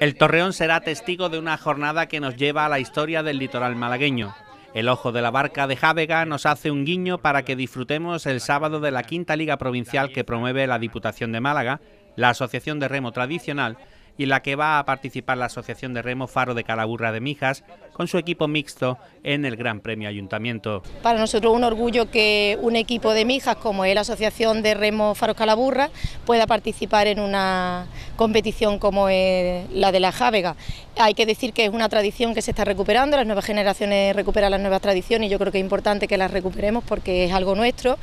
El Torreón será testigo de una jornada que nos lleva a la historia del litoral malagueño. El ojo de la barca de Jávega nos hace un guiño para que disfrutemos el sábado de la quinta liga provincial que promueve la Diputación de Málaga, la Asociación de Remo Tradicional y la que va a participar la Asociación de Remo Faro de Calaburra de Mijas, con su equipo mixto en el Gran Premio Ayuntamiento. Para nosotros un orgullo que un equipo de mijas como es la Asociación de Remo Faros Calaburra pueda participar en una competición como es la de la Jávega. Hay que decir que es una tradición que se está recuperando, las nuevas generaciones recuperan las nuevas tradiciones y yo creo que es importante que las recuperemos porque es algo nuestro.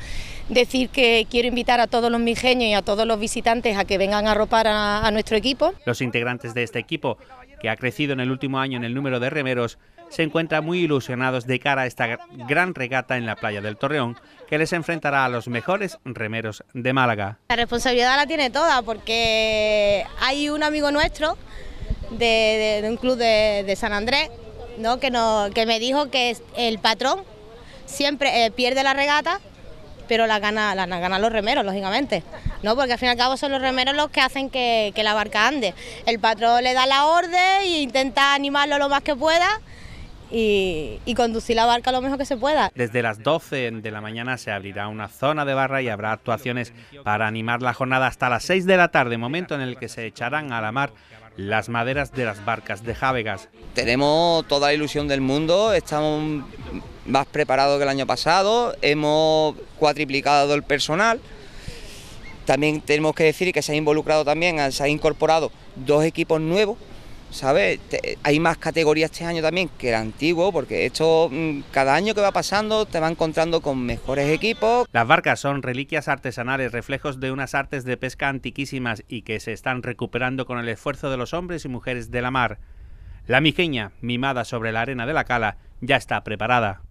Decir que quiero invitar a todos los mijeños y a todos los visitantes a que vengan a ropar a nuestro equipo. Los integrantes de este equipo que ha crecido en el último año en el número de remeros, se encuentra muy ilusionados de cara a esta gran regata en la playa del Torreón, que les enfrentará a los mejores remeros de Málaga. La responsabilidad la tiene toda, porque hay un amigo nuestro de, un club de, San Andrés ¿no? Que, me dijo que el patrón siempre eh, pierde la regata pero la gana, ganan los remeros, lógicamente, ¿no? Porque al fin y al cabo son los remeros los que hacen que, la barca ande. El patrón le da la orden e intenta animarlo lo más que pueda. Y, conducir la barca lo mejor que se pueda. Desde las 12 de la mañana se abrirá una zona de barra y habrá actuaciones para animar la jornada hasta las 6 de la tarde, momento en el que se echarán a la mar las maderas de las barcas de Jávegas. Tenemos toda la ilusión del mundo, estamos más preparado que el año pasado, hemos cuatriplicado el personal. También tenemos que decir que se ha involucrado también, se han incorporado dos equipos nuevos, ¿sabes? Hay más categorías este año también que el antiguo, porque esto mm, cada año que va pasando te va encontrando con mejores equipos. Las barcas son reliquias artesanales, reflejos de unas artes de pesca antiquísimas y que se están recuperando con el esfuerzo de los hombres y mujeres de la mar. La mijeña, mimada sobre la arena de la cala, ya está preparada.